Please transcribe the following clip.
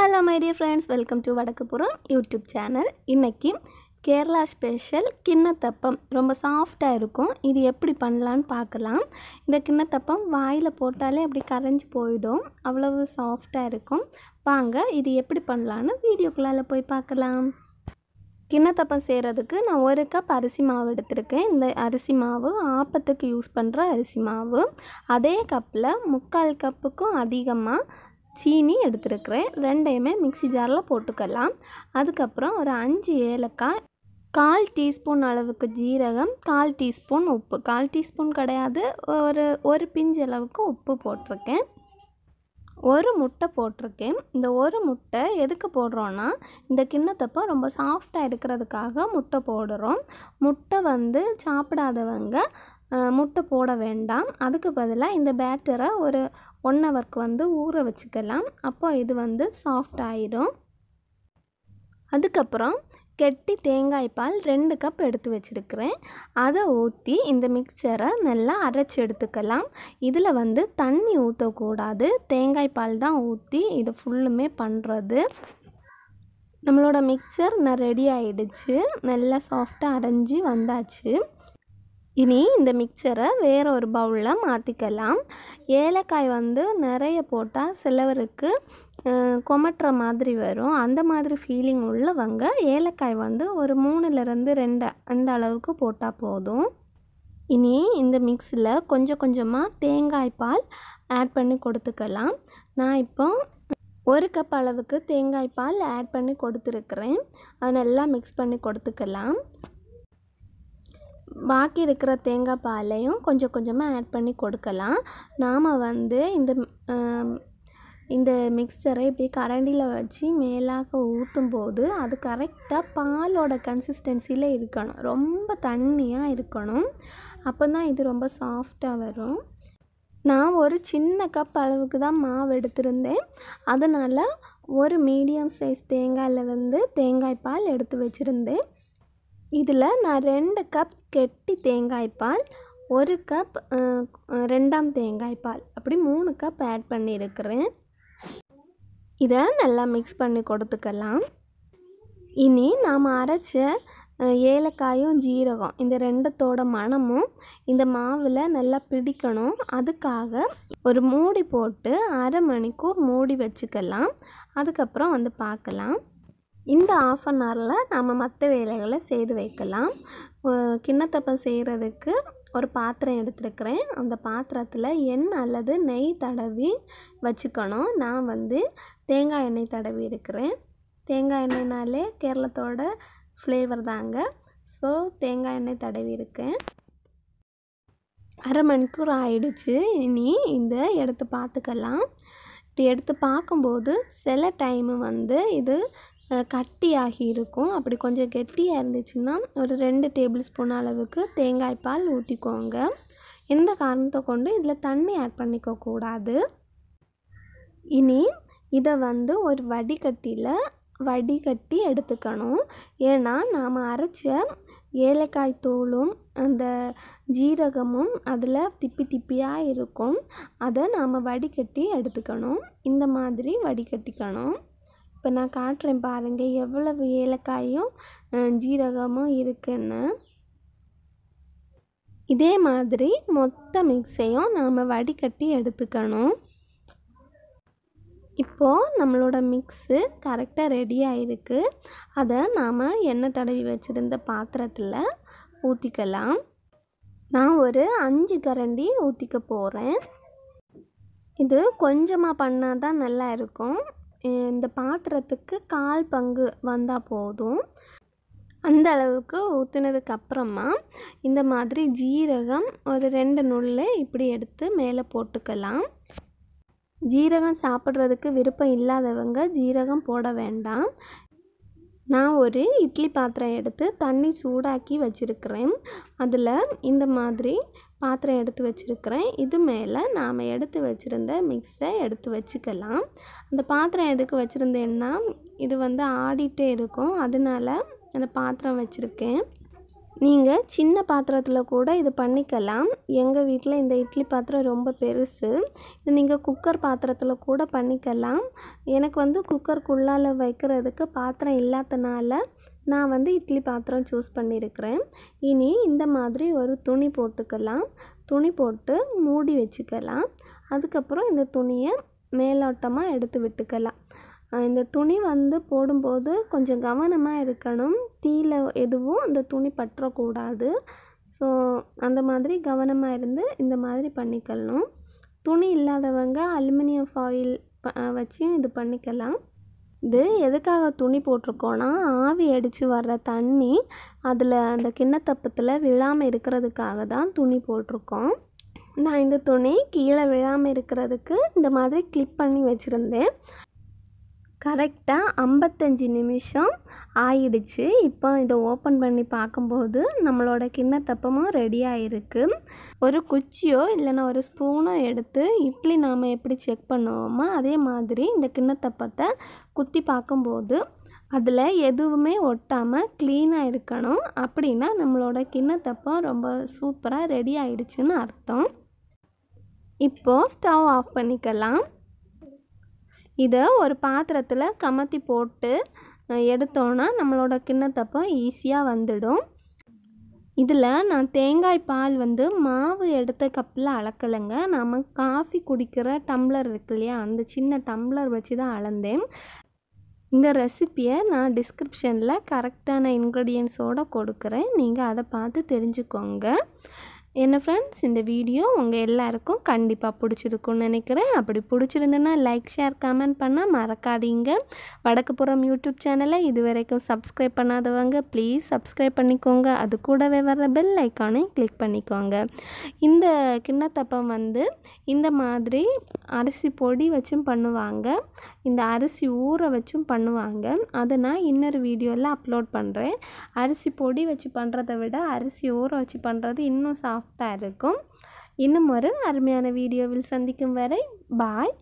hello my friends welcome to Vadakkupuram YouTube channel இன்றைக்கி Kerala special கிண்ணத்தப்பம் ரொம்ப சாஃப்டாக இருக்கும் இது எப்படி பண்ணலான்னு பார்க்கலாம் இந்த கிண்ணத்தப்பம் வாயில் போட்டாலே அப்படி கரைஞ்சி போயிடும் அவ்வளவு சாஃப்டாக இருக்கும் வாங்க இது எப்படி பண்ணலான்னு வீடியோக்குள்ளால போய் பார்க்கலாம் கிண்ணத்தப்பம் செய்கிறதுக்கு நான் ஒரு கப் அரிசி மாவு எடுத்திருக்கேன் இந்த அரிசி மாவு ஆப்பத்துக்கு யூஸ் பண்ணுற அரிசி மாவு அதே கப்பில் முக்கால் கப்புக்கும் அதிகமாக சீனி எடுத்துருக்கிறேன் ரெண்டையுமே மிக்சி ஜாரில் போட்டுக்கலாம் அதுக்கப்புறம் ஒரு அஞ்சு ஏலக்காய் கால் டீஸ்பூன் அளவுக்கு ஜீரகம் கால் டீஸ்பூன் உப்பு கால் டீஸ்பூன் கிடையாது ஒரு ஒரு பிஞ்சு அளவுக்கு உப்பு போட்டிருக்கேன் ஒரு முட்டை போட்டிருக்கேன் இந்த ஒரு முட்டை எதுக்கு போடுறோன்னா இந்த கிண்ணத்தப்போ ரொம்ப சாஃப்டாக இருக்கிறதுக்காக முட்டை போடுறோம் முட்டை வந்து சாப்பிடாதவங்க முட்டை போட வேண்டாம் அதுக்கு பதிலாக இந்த பேட்டரை ஒரு ஒன் ஹவருக்கு வந்து ஊற வச்சுக்கலாம் அப்போ இது வந்து சாஃப்ட் ஆயிடும் அதுக்கப்புறம் கெட்டி தேங்காய் பால் ரெண்டு கப் எடுத்து வச்சுருக்கிறேன் அதை ஊற்றி இந்த மிக்சரை நல்லா அரைச்சி எடுத்துக்கலாம் இதில் வந்து தண்ணி ஊற்றக்கூடாது தேங்காய் பால் தான் ஊற்றி இதை ஃபுல்லுமே பண்ணுறது நம்மளோட மிக்சர் நான் ரெடி ஆகிடுச்சு நல்லா சாஃப்டாக அரைஞ்சி வந்தாச்சு இனி இந்த மிக்சரை வேறு ஒரு பவுலில் மாற்றிக்கலாம் ஏலக்காய் வந்து நிறைய போட்டால் சிலவருக்கு கொமட்டுற மாதிரி வரும் அந்த மாதிரி ஃபீலிங் உள்ளவங்க ஏலக்காய் வந்து ஒரு மூணுலேருந்து ரெண்டு அந்த அளவுக்கு போட்டால் போதும் இனி இந்த மிக்ஸில் கொஞ்சம் கொஞ்சமாக தேங்காய் பால் ஆட் பண்ணி கொடுத்துக்கலாம் நான் இப்போ ஒரு கப் அளவுக்கு தேங்காய் பால் ஆட் பண்ணி கொடுத்துருக்குறேன் அதை நல்லா மிக்ஸ் பண்ணி கொடுத்துக்கலாம் பாக்கி இருக்கிற தேங்காய் பாலையும் கொஞ்சம் கொஞ்சமாக ஆட் பண்ணி கொடுக்கலாம் நாம் வந்து இந்த இந்த மிக்சரை இப்படி கரண்டியில் வச்சு மேலாக ஊற்றும் போது அது கரெக்டாக பாலோட கன்சிஸ்டன்சியில் இருக்கணும் ரொம்ப தண்ணியாக இருக்கணும் அப்போ தான் இது ரொம்ப சாஃப்டாக வரும் நான் ஒரு சின்ன கப் அளவுக்கு தான் மாவு எடுத்திருந்தேன் அதனால் ஒரு மீடியம் சைஸ் தேங்காயிலிருந்து தேங்காய் பால் எடுத்து வச்சுருந்தேன் இதில் நான் ரெண்டு கப் கெட்டி தேங்காய் பால் ஒரு கப் ரெண்டாம் தேங்காய் பால் அப்படி மூணு கப் ஆட் பண்ணியிருக்கிறேன் இதை நல்லா மிக்ஸ் பண்ணி கொடுத்துக்கலாம் இனி நாம் அரைச்ச ஏலக்காயும் ஜீரகம் இந்த ரெண்டுத்தோட மணமும் இந்த மாவில் நல்லா பிடிக்கணும் அதுக்காக ஒரு மூடி போட்டு அரை மணிக்கூர் மூடி வச்சுக்கலாம் அதுக்கப்புறம் வந்து பார்க்கலாம் இந்த ஆஃப் அன் ஹவரில் நாம் மற்ற வேலைகளை செய்து வைக்கலாம் கிண்ணத்தப்பம் செய்கிறதுக்கு ஒரு பாத்திரம் எடுத்துருக்கிறேன் அந்த பாத்திரத்தில் எண்ணெய் அல்லது நெய் தடவி வச்சுக்கணும் நான் வந்து தேங்காய் எண்ணெய் தடவி இருக்கிறேன் தேங்காய் எண்ணெய்னாலே கேரளத்தோட ஃப்ளேவர் தாங்க ஸோ தேங்காய் எண்ணெய் தடவி இருக்கேன் அரை மணிக்கூர் ஆயிடுச்சு இனி இந்த எடுத்து பார்த்துக்கலாம் இப்படி எடுத்து பார்க்கும்போது சில டைமு வந்து இது கட்டியாகி இருக்கும் அப்படி கொஞ்சம் கெட்டியாக இருந்துச்சுன்னா ஒரு ரெண்டு டேபிள் ஸ்பூன் அளவுக்கு தேங்காய் பால் ஊற்றிக்கோங்க எந்த காரணத்தை கொண்டு இதில் தண்ணி ஆட் பண்ணிக்க கூடாது இனி இதை வந்து ஒரு வடிகட்டியில் வடிகட்டி எடுத்துக்கணும் ஏன்னா நாம் அரைச்ச ஏலக்காய் தூளும் அந்த ஜீரகமும் அதில் திப்பி திப்பியாக இருக்கும் அதை நாம் வடிகட்டி எடுத்துக்கணும் இந்த மாதிரி வடிகட்டிக்கணும் இப்போ நான் காட்டுறேன் பாருங்கள் எவ்வளவு ஏலக்காயும் ஜீரகமும் இருக்குன்னு இதே மாதிரி மொத்த மிக்ஸையும் நாம் வடிகட்டி எடுத்துக்கணும் இப்போது நம்மளோட மிக்ஸு கரெக்டாக ரெடி ஆகிருக்கு அதை நாம் எண்ணெய் தடவி வச்சுருந்த பாத்திரத்தில் ஊற்றிக்கலாம் நான் ஒரு அஞ்சு கரண்டி ஊற்றிக்க போகிறேன் இது கொஞ்சமாக பண்ணால் தான் நல்லா இருக்கும் இந்த பாத்திரத்துக்கு கால் பங்கு வந்தால் போதும் அந்த அளவுக்கு ஊற்றுனதுக்கு அப்புறமா இந்த மாதிரி ஜீரகம் ஒரு ரெண்டு நுள்ளு இப்படி எடுத்து மேலே போட்டுக்கலாம் ஜீரகம் சாப்பிட்றதுக்கு விருப்பம் இல்லாதவங்க ஜீரகம் போட வேண்டாம் நான் ஒரு இட்லி பாத்திரம் எடுத்து தண்ணி சூடாக்கி வச்சுருக்கிறேன் அதில் இந்த மாதிரி பாத்திரம் எடுத்து வச்சுருக்கிறேன் இது மேலே நாம் எடுத்து வச்சுருந்த மிக்ஸை எடுத்து வச்சுக்கலாம் அந்த பாத்திரம் எதுக்கு வச்சுருந்தேன்னா இது வந்து ஆடிட்டே இருக்கும் அதனால அந்த பாத்திரம் வச்சுருக்கேன் நீங்கள் சின்ன பாத்திரத்தில் கூட இது பண்ணிக்கலாம் எங்கள் வீட்டில் இந்த இட்லி பாத்திரம் ரொம்ப பெருசு இது நீங்கள் குக்கர் பாத்திரத்தில் கூட பண்ணிக்கலாம் எனக்கு வந்து குக்கருக்குள்ளால் வைக்கிறதுக்கு பாத்திரம் இல்லாதனால நான் வந்து இட்லி பாத்திரம் சூஸ் பண்ணியிருக்கிறேன் இனி இந்த மாதிரி ஒரு துணி போட்டுக்கலாம் துணி போட்டு மூடி வச்சுக்கலாம் அதுக்கப்புறம் இந்த துணியை மேலோட்டமாக எடுத்து விட்டுக்கலாம் இந்த துணி வந்து போடும்போது கொஞ்சம் கவனமாக இருக்கணும் தீயில் எதுவும் அந்த துணி பற்றக்கூடாது ஸோ அந்த மாதிரி கவனமாக இருந்து இந்த மாதிரி பண்ணிக்கலாம் துணி இல்லாதவங்க அலுமினியம் ஃபாயில் வச்சும் இது பண்ணிக்கலாம் இது எதுக்காக துணி போட்டிருக்கோன்னா ஆவி அடித்து வர்ற தண்ணி அதில் அந்த கிண்ணத்தப்பத்தில் விழாமல் இருக்கிறதுக்காக தான் துணி போட்டிருக்கோம் நான் இந்த துணி கீழே விழாமல் இருக்கிறதுக்கு இந்த மாதிரி கிளிப் பண்ணி வச்சுருந்தேன் கரெக்டாக ஐம்பத்தஞ்சு நிமிஷம் ஆயிடுச்சு இப்போ இதை ஓப்பன் பண்ணி பார்க்கும்போது நம்மளோட கிண்ண தப்பமும் ரெடி ஆகிருக்கு ஒரு குச்சியோ இல்லைன்னா ஒரு ஸ்பூனோ எடுத்து இட்லி நாம் எப்படி செக் பண்ணுவோமோ அதே மாதிரி இந்த கிண்ணத்தப்பத்தை குத்தி பார்க்கும்போது அதில் எதுவுமே ஒட்டாமல் க்ளீனாக இருக்கணும் அப்படின்னா நம்மளோட கிண்ணத்தப்பம் ரொம்ப சூப்பராக ரெடி ஆகிடுச்சுன்னு அர்த்தம் இப்போது ஸ்டவ் ஆஃப் பண்ணிக்கலாம் இதை ஒரு பாத்திரத்தில் கமத்தி போட்டு எடுத்தோன்னா நம்மளோட கிண்ணத்தப்பம் ஈஸியாக வந்துடும் இதில் நான் தேங்காய் பால் வந்து மாவு எடுத்த கப்பில் அளக்கலைங்க நாம் காஃபி குடிக்கிற டம்ளர் இருக்கு இல்லையா அந்த சின்ன டம்ளர் வச்சு தான் அளந்தேன் இந்த ரெசிப்பியை நான் டிஸ்கிரிப்ஷனில் கரெக்டான இன்க்ரீடியன்ஸோடு கொடுக்குறேன் நீங்கள் அதை பார்த்து தெரிஞ்சுக்கோங்க என்ன ஃப்ரெண்ட்ஸ் இந்த வீடியோ உங்கள் எல்லாருக்கும் கண்டிப்பாக பிடிச்சிருக்குன்னு நினைக்கிறேன் அப்படி பிடிச்சிருந்துன்னா லைக் ஷேர் கமெண்ட் பண்ணால் மறக்காதீங்க வடக்குப்புறம் யூடியூப் சேனலை இது வரைக்கும் சப்ஸ்கிரைப் பண்ணாதவங்க ப்ளீஸ் சப்ஸ்கிரைப் பண்ணிக்கோங்க அது கூடவே வர்ற பெல் ஐக்கானையும் கிளிக் பண்ணிக்கோங்க இந்த கிண்ணத்தப்பம் வந்து இந்த மாதிரி அரிசி பொடி வச்சும் பண்ணுவாங்க இந்த அரிசி ஊற வச்சும் பண்ணுவாங்க அதை நான் இன்னொரு வீடியோவில் அப்லோட் பண்ணுறேன் அரிசி பொடி வச்சு பண்ணுறதை விட அரிசி ஊற வச்சு பண்ணுறது இன்னும் சா சாஃப்டாக இருக்கும் இன்னும் ஒரு அருமையான வீடியோவில் சந்திக்கும் வரை பாய்